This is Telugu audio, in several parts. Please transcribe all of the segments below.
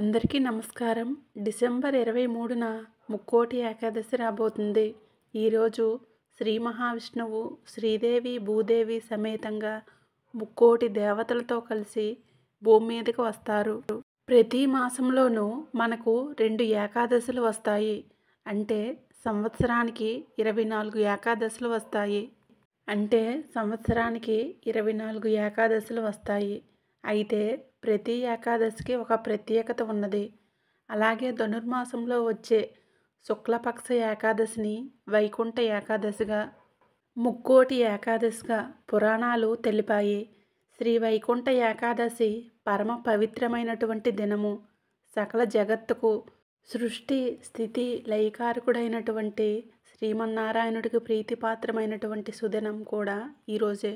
అందరికీ నమస్కారం డిసెంబర్ ఇరవై మూడున ముక్కోటి ఏకాదశి రాబోతుంది ఈరోజు శ్రీ మహావిష్ణువు శ్రీదేవి భూదేవి సమేతంగా ముక్కోటి దేవతలతో కలిసి భూమి మీదకి వస్తారు ప్రతి మాసంలోనూ మనకు రెండు ఏకాదశులు వస్తాయి అంటే సంవత్సరానికి ఇరవై నాలుగు ఏకాదశులు వస్తాయి అంటే సంవత్సరానికి ఇరవై నాలుగు ఏకాదశులు వస్తాయి అయితే ప్రతి ఏకాదశికి ఒక ప్రత్యేకత ఉన్నది అలాగే ధనుర్మాసంలో వచ్చే శుక్లపక్ష ఏకాదశిని వైకుంఠ ఏకాదశిగా ముక్కోటి ఏకాదశిగా పురాణాలు తెలిపాయి శ్రీ వైకుంఠ ఏకాదశి పరమ పవిత్రమైనటువంటి దినము సకల జగత్తుకు సృష్టి స్థితి లయకారకుడైనటువంటి శ్రీమన్నారాయణుడికి ప్రీతిపాత్రమైనటువంటి సుదినం కూడా ఈరోజే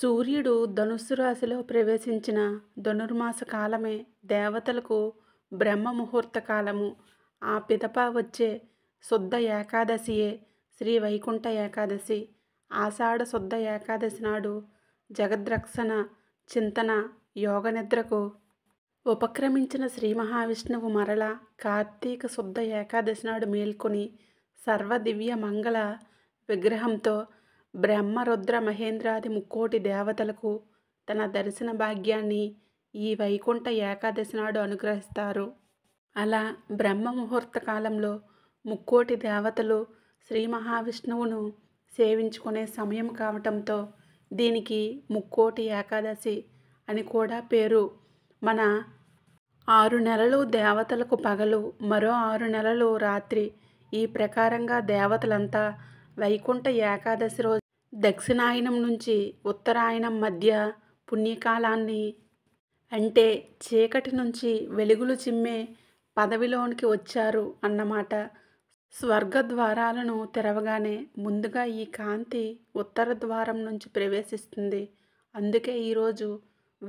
సూర్యుడు ధనుస్సు రాశిలో ప్రవేశించిన ధనుర్మాస కాలమే దేవతలకు బ్రహ్మ ముహూర్త కాలము ఆ పిదప వచ్చే శుద్ధ ఏకాదశియే శ్రీ వైకుంఠ ఏకాదశి ఆషాఢ శుద్ధ ఏకాదశి నాడు జగద్రక్షణ చింతన యోగ నిద్రకు ఉపక్రమించిన శ్రీ మహావిష్ణువు మరల కార్తీక శుద్ధ ఏకాదశి నాడు మేల్కొని సర్వదివ్య మంగళ విగ్రహంతో బ్రహ్మరుద్ర మహేంద్రాది ముక్కోటి దేవతలకు తన దర్శన భాగ్యాన్ని ఈ వైకుంఠ ఏకాదశి నాడు అనుగ్రహిస్తారు అలా బ్రహ్మ ముహూర్త కాలంలో ముక్కోటి దేవతలు శ్రీ మహావిష్ణువును సేవించుకునే సమయం కావటంతో దీనికి ముక్కోటి ఏకాదశి అని కూడా పేరు మన ఆరు నెలలు దేవతలకు పగలు మరో ఆరు నెలలు రాత్రి ఈ ప్రకారంగా దేవతలంతా వైకుంఠ ఏకాదశి రోజు దక్షిణాయనం నుంచి ఉత్తరాయణం మధ్య పుణ్యకాలాన్ని అంటే చీకటి నుంచి వెలుగులు చిమ్మే పదవిలోనికి వచ్చారు అన్నమాట స్వర్గ ద్వారాలను తెరవగానే ముందుగా ఈ కాంతి ఉత్తర ద్వారం నుంచి ప్రవేశిస్తుంది అందుకే ఈరోజు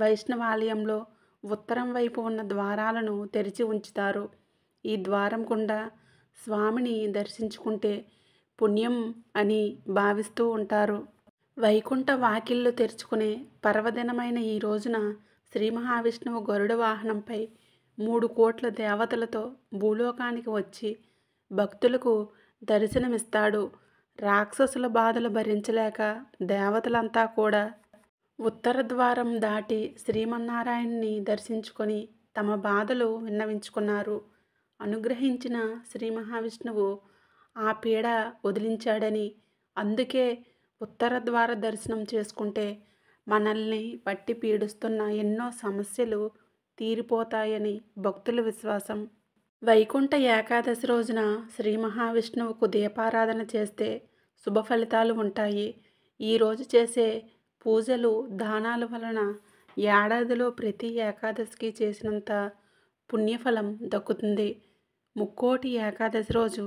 వైష్ణవాలయంలో ఉత్తరం వైపు ఉన్న ద్వారాలను తెరిచి ఉంచుతారు ఈ ద్వారం గుండా స్వామిని దర్శించుకుంటే పుణ్యం అని భావిస్తూ ఉంటారు వైకుంఠ వాకిళ్ళు తెరుచుకునే పర్వదినమైన ఈ రోజున శ్రీ మహావిష్ణువు గరుడ వాహనంపై మూడు కోట్ల దేవతలతో భూలోకానికి వచ్చి భక్తులకు దర్శనమిస్తాడు రాక్షసుల బాధలు భరించలేక దేవతలంతా కూడా ఉత్తర ద్వారం దాటి శ్రీమన్నారాయణ్ణి దర్శించుకొని తమ బాధలు విన్నవించుకున్నారు అనుగ్రహించిన శ్రీ మహావిష్ణువు ఆ పీడ వదిలించాడని అందుకే ఉత్తర ద్వార దర్శనం చేసుకుంటే మనల్ని పట్టి పీడిస్తున్న ఎన్నో సమస్యలు తీరిపోతాయని భక్తుల విశ్వాసం వైకుంఠ ఏకాదశి రోజున శ్రీ మహావిష్ణువుకు దీపారాధన చేస్తే శుభ ఫలితాలు ఉంటాయి ఈరోజు చేసే పూజలు దానాల వలన ఏడాదిలో ప్రతి ఏకాదశికి చేసినంత పుణ్యఫలం దక్కుతుంది ముక్కోటి ఏకాదశి రోజు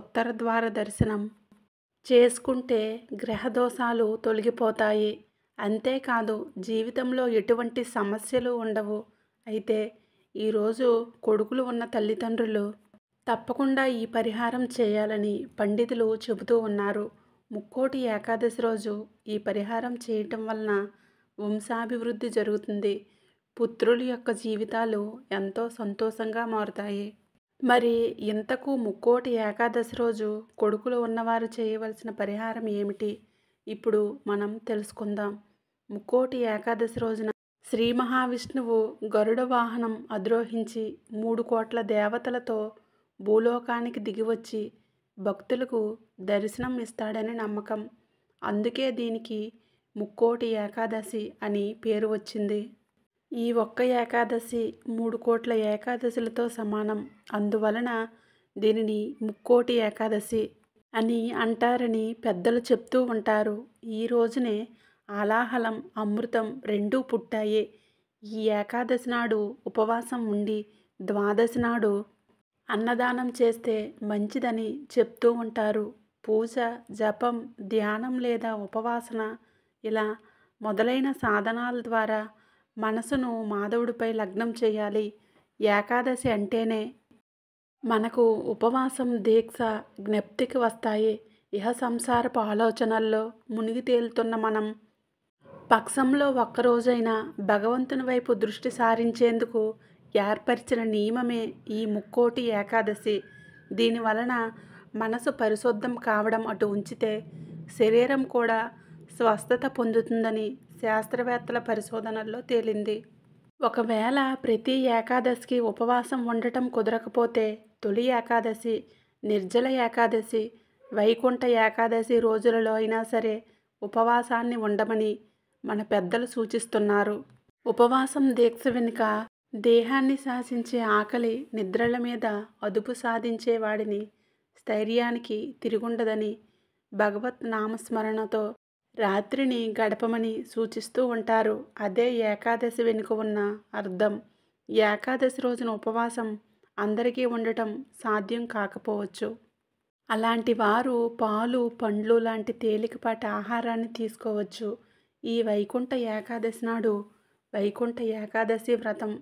ఉత్తర ద్వార దర్శనం చేసుకుంటే గ్రహదోషాలు తొలగిపోతాయి అంతేకాదు జీవితంలో ఎటువంటి సమస్యలు ఉండవు అయితే ఈరోజు కొడుకులు ఉన్న తల్లిదండ్రులు తప్పకుండా ఈ పరిహారం చేయాలని పండితులు చెబుతూ ఉన్నారు ముక్కోటి ఏకాదశి రోజు ఈ పరిహారం చేయటం వలన వంశాభివృద్ధి జరుగుతుంది పుత్రుల యొక్క జీవితాలు ఎంతో సంతోషంగా మారుతాయి మరి ఇంతకు ముక్కోటి ఏకాదశి రోజు కొడుకులు ఉన్నవారు చేయవలసిన పరిహారం ఏమిటి ఇప్పుడు మనం తెలుసుకుందాం ముక్కోటి ఏకాదశి రోజున శ్రీ మహావిష్ణువు గరుడ వాహనం అద్రోహించి మూడు కోట్ల దేవతలతో భూలోకానికి దిగివచ్చి భక్తులకు దర్శనం ఇస్తాడని నమ్మకం అందుకే దీనికి ముక్కోటి ఏకాదశి అని పేరు వచ్చింది ఈ ఒక్క ఏకాదశి మూడు కోట్ల ఏకాదశులతో సమానం అందువలన దీనిని ముక్కోటి ఏకాదశి అని అంటారని పెద్దలు చెప్తూ ఉంటారు ఈ రోజునే ఆలాహలం అమృతం రెండూ పుట్టాయి ఈ ఏకాదశి నాడు ఉపవాసం ఉండి ద్వాదశి నాడు అన్నదానం చేస్తే మంచిదని చెప్తూ ఉంటారు పూజ జపం ధ్యానం లేదా ఉపవాసన ఇలా మొదలైన సాధనాల ద్వారా మనసును మాధవుడిపై లగ్నం చేయాలి ఏకాదశి అంటేనే మనకు ఉపవాసం దీక్ష జ్ఞప్తికి వస్తాయి ఇహ సంసారపు ఆలోచనల్లో మునిగి తేలుతున్న మనం పక్షంలో ఒక్కరోజైనా భగవంతుని వైపు దృష్టి సారించేందుకు ఏర్పరిచిన నియమమే ఈ ముక్కోటి ఏకాదశి దీనివలన మనసు పరిశుద్ధం కావడం అటు ఉంచితే శరీరం కూడా స్వస్థత పొందుతుందని శాస్త్రవేత్తల పరిశోధనల్లో తేలింది ఒకవేళ ప్రతి ఏకాదశికి ఉపవాసం ఉండటం కుదరకపోతే తొలి ఏకాదశి నిర్జల ఏకాదశి వైకుంఠ ఏకాదశి రోజులలో అయినా సరే ఉపవాసాన్ని ఉండమని మన పెద్దలు సూచిస్తున్నారు ఉపవాసం దీక్ష వెనుక దేహాన్ని శాసించే ఆకలి నిద్రల మీద అదుపు సాధించేవాడిని స్థైర్యానికి తిరుగుండదని భగవత్ నామస్మరణతో రాత్రిని గడపమని సూచిస్తూ ఉంటారు అదే ఏకాదశి వెనుక ఉన్న అర్థం ఏకాదశి రోజున ఉపవాసం అందరికీ ఉండటం సాధ్యం కాకపోవచ్చు అలాంటి వారు పాలు పండ్లు లాంటి తేలికపాటి ఆహారాన్ని తీసుకోవచ్చు ఈ వైకుంఠ ఏకాదశి నాడు వైకుంఠ ఏకాదశి వ్రతం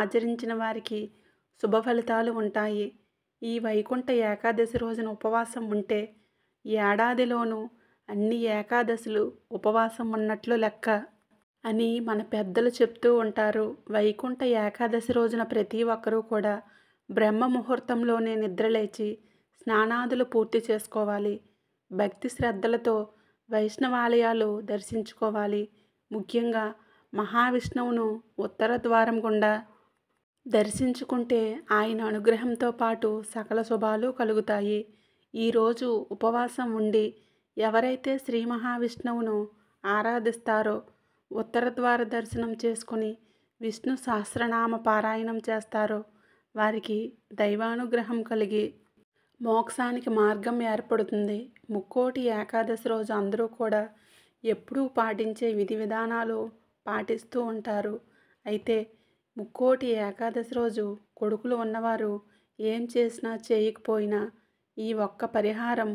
ఆచరించిన వారికి శుభ ఫలితాలు ఉంటాయి ఈ వైకుంఠ ఏకాదశి రోజున ఉపవాసం ఉంటే ఏడాదిలోనూ అన్ని ఏకాదశులు ఉపవాసం ఉన్నట్లు లెక్క అని మన పెద్దలు చెప్తూ ఉంటారు వైకుంఠ ఏకాదశి రోజున ప్రతి ఒక్కరూ కూడా బ్రహ్మ ముహూర్తంలోనే నిద్రలేచి స్నానాదులు పూర్తి చేసుకోవాలి భక్తి శ్రద్ధలతో వైష్ణవాలయాలు దర్శించుకోవాలి ముఖ్యంగా మహావిష్ణువును ఉత్తర ద్వారం గుండా దర్శించుకుంటే ఆయన అనుగ్రహంతో పాటు సకల శుభాలు కలుగుతాయి ఈరోజు ఉపవాసం ఉండి ఎవరైతే శ్రీ మహావిష్ణువును ఆరాధిస్తారో ఉత్తర ద్వార దర్శనం చేసుకుని విష్ణు సహస్రనామ పారాయణం చేస్తారో వారికి దైవానుగ్రహం కలిగి మోక్షానికి మార్గం ఏర్పడుతుంది ముక్కోటి ఏకాదశి రోజు అందరూ కూడా ఎప్పుడూ పాటించే విధి విధానాలు పాటిస్తూ ఉంటారు అయితే ముక్కోటి ఏకాదశి రోజు కొడుకులు ఉన్నవారు ఏం చేసినా చేయకపోయినా ఈ ఒక్క పరిహారం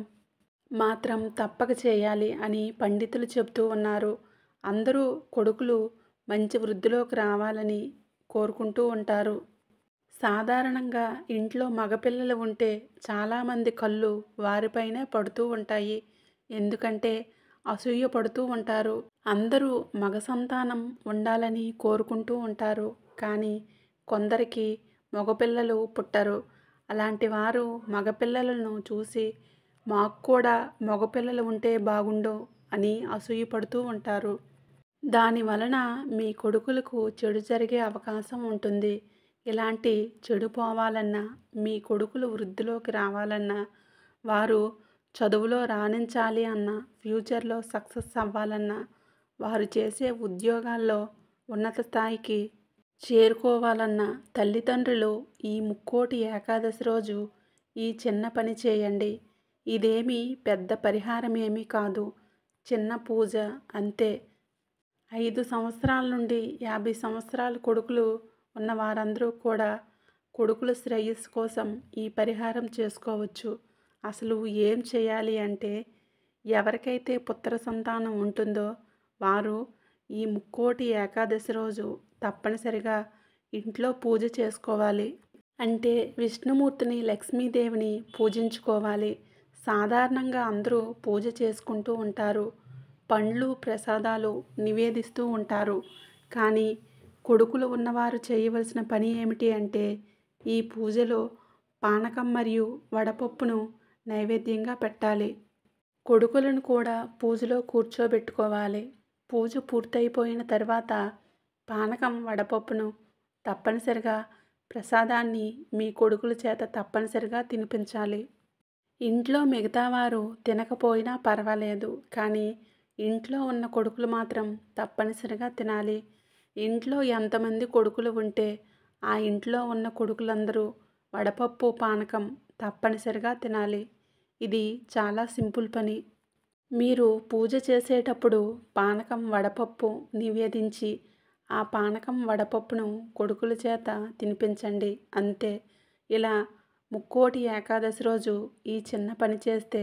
మాత్రం తప్పక చేయాలి అని పండితులు చెబుతూ ఉన్నారు అందరూ కొడుకులు మంచి వృద్ధిలోకి రావాలని కోరుకుంటూ ఉంటారు సాధారణంగా ఇంట్లో మగపిల్లలు ఉంటే చాలామంది కళ్ళు వారిపైనే పడుతూ ఉంటాయి ఎందుకంటే అసూయ పడుతూ ఉంటారు అందరూ మగ సంతానం ఉండాలని కోరుకుంటూ ఉంటారు కానీ కొందరికి మగపిల్లలు పుట్టరు అలాంటి వారు మగపిల్లలను చూసి మాకు కూడా మగపిల్లలు ఉంటే బాగుండు అని అసూయపడుతూ ఉంటారు దాని వలన మీ కొడుకులకు చెడు జరిగే అవకాశం ఉంటుంది ఇలాంటి చెడు పోవాలన్నా మీ కొడుకులు వృద్ధిలోకి రావాలన్నా వారు చదువులో రాణించాలి అన్న ఫ్యూచర్లో సక్సెస్ అవ్వాలన్నా వారు చేసే ఉద్యోగాల్లో ఉన్నత స్థాయికి చేరుకోవాలన్న తల్లిదండ్రులు ఈ ముక్కోటి ఏకాదశి రోజు ఈ చిన్న పని చేయండి ఇదేమీ పెద్ద పరిహారమేమీ కాదు చిన్న పూజ అంతే ఐదు సంవత్సరాల నుండి యాభై సంవత్సరాల కొడుకులు ఉన్న వారందరూ కూడా కొడుకుల శ్రేయస్సు కోసం ఈ పరిహారం చేసుకోవచ్చు అసలు ఏం చేయాలి అంటే ఎవరికైతే పుత్ర సంతానం ఉంటుందో వారు ఈ ముక్కోటి ఏకాదశి రోజు తప్పనిసరిగా ఇంట్లో పూజ చేసుకోవాలి అంటే విష్ణుమూర్తిని లక్ష్మీదేవిని పూజించుకోవాలి సాధారణంగా అందరూ పూజ చేసుకుంటూ ఉంటారు పండ్లు ప్రసాదాలు నివేదిస్తూ ఉంటారు కానీ కొడుకులు ఉన్నవారు చేయవలసిన పని ఏమిటి అంటే ఈ పూజలో పానకం మరియు వడపప్పును నైవేద్యంగా పెట్టాలి కొడుకులను కూడా పూజలో కూర్చోబెట్టుకోవాలి పూజ పూర్తయిపోయిన తర్వాత పానకం వడపప్పును తప్పనిసరిగా ప్రసాదాన్ని మీ కొడుకుల చేత తప్పనిసరిగా తినిపించాలి ఇంట్లో మిగతా వారు తినకపోయినా పర్వాలేదు కానీ ఇంట్లో ఉన్న కొడుకులు మాత్రం తప్పనిసరిగా తినాలి ఇంట్లో ఎంతమంది కొడుకులు ఉంటే ఆ ఇంట్లో ఉన్న కొడుకులందరూ వడపప్పు పానకం తప్పనిసరిగా తినాలి ఇది చాలా సింపుల్ పని మీరు పూజ చేసేటప్పుడు పానకం వడపప్పు నివేదించి ఆ పానకం వడపప్పును కొడుకుల చేత తినిపించండి అంతే ఇలా ముక్కోటి ఏకాదశి రోజు ఈ చిన్న పని చేస్తే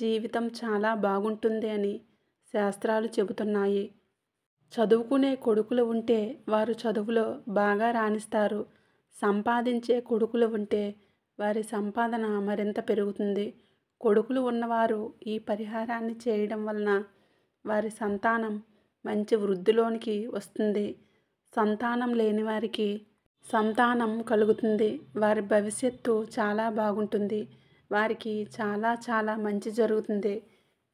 జీవితం చాలా బాగుంటుంది అని శాస్త్రాలు చెబుతున్నాయి చదువుకునే కొడుకులు ఉంటే వారు చదువులో బాగా రాణిస్తారు సంపాదించే కొడుకులు ఉంటే వారి సంపాదన మరింత పెరుగుతుంది కొడుకులు ఉన్నవారు ఈ పరిహారాన్ని చేయడం వలన వారి సంతానం మంచి వృద్ధిలోనికి వస్తుంది సంతానం లేని వారికి సంతానం కలుగుతుంది వారి భవిష్యత్తు చాలా బాగుంటుంది వారికి చాలా చాలా మంచి జరుగుతుంది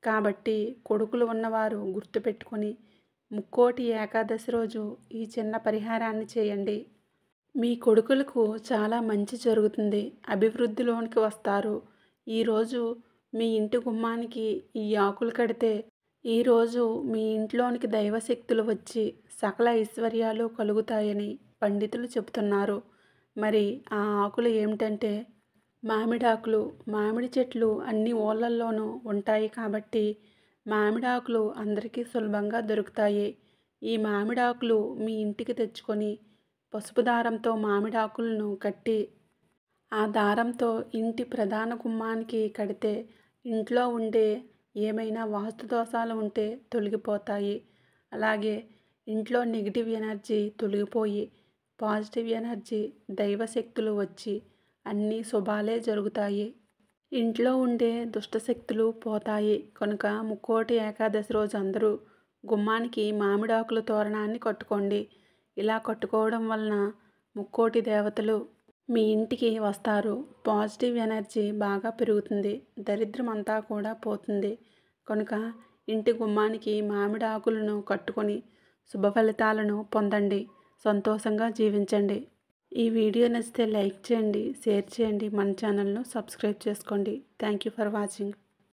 కాబట్టి కొడుకులు ఉన్నవారు గుర్తుపెట్టుకొని ముక్కోటి ఏకాదశి రోజు ఈ చిన్న పరిహారాన్ని చేయండి మీ కొడుకులకు చాలా మంచి జరుగుతుంది అభివృద్ధిలోనికి వస్తారు ఈరోజు మీ ఇంటి గుమ్మానికి ఈ ఆకులు కడితే ఈరోజు మీ ఇంట్లోనికి దైవశక్తులు వచ్చి సకల ఐశ్వర్యాలు కలుగుతాయని పండితులు చెబుతున్నారు మరి ఆ ఆకులు ఏమిటంటే మామిడాకులు మామిడి చెట్లు అన్ని ఊళ్ళల్లోనూ ఉంటాయి కాబట్టి మామిడాకులు అందరికీ సులభంగా దొరుకుతాయి ఈ మామిడాకులు మీ ఇంటికి తెచ్చుకొని పసుపు దారంతో మామిడాకులను కట్టి ఆ దారంతో ఇంటి ప్రధాన గుమ్మానికి కడితే ఇంట్లో ఉండే ఏమైనా వాస్తు దోషాలు ఉంటే తొలగిపోతాయి అలాగే ఇంట్లో నెగిటివ్ ఎనర్జీ తొలగిపోయి పాజిటివ్ ఎనర్జీ దైవశక్తులు వచ్చి అన్నీ శుభాలే జరుగుతాయి ఇంట్లో ఉండే దుష్టశక్తులు పోతాయి కనుక ముక్కోటి ఏకాదశి రోజు అందరూ గుమ్మానికి మామిడాకుల తోరణాన్ని కట్టుకోండి ఇలా కట్టుకోవడం వలన ముక్కోటి దేవతలు మీ ఇంటికి వస్తారు పాజిటివ్ ఎనర్జీ బాగా పెరుగుతుంది దరిద్రం అంతా కూడా పోతుంది కనుక ఇంటి గుమ్మానికి మామిడాకులను కట్టుకొని శుభ ఫలితాలను పొందండి సంతోషంగా జీవించండి ఈ వీడియో నచ్చితే లైక్ చేయండి షేర్ చేయండి మన ఛానల్ను సబ్స్క్రైబ్ చేసుకోండి థ్యాంక్ యూ ఫర్ వాచింగ్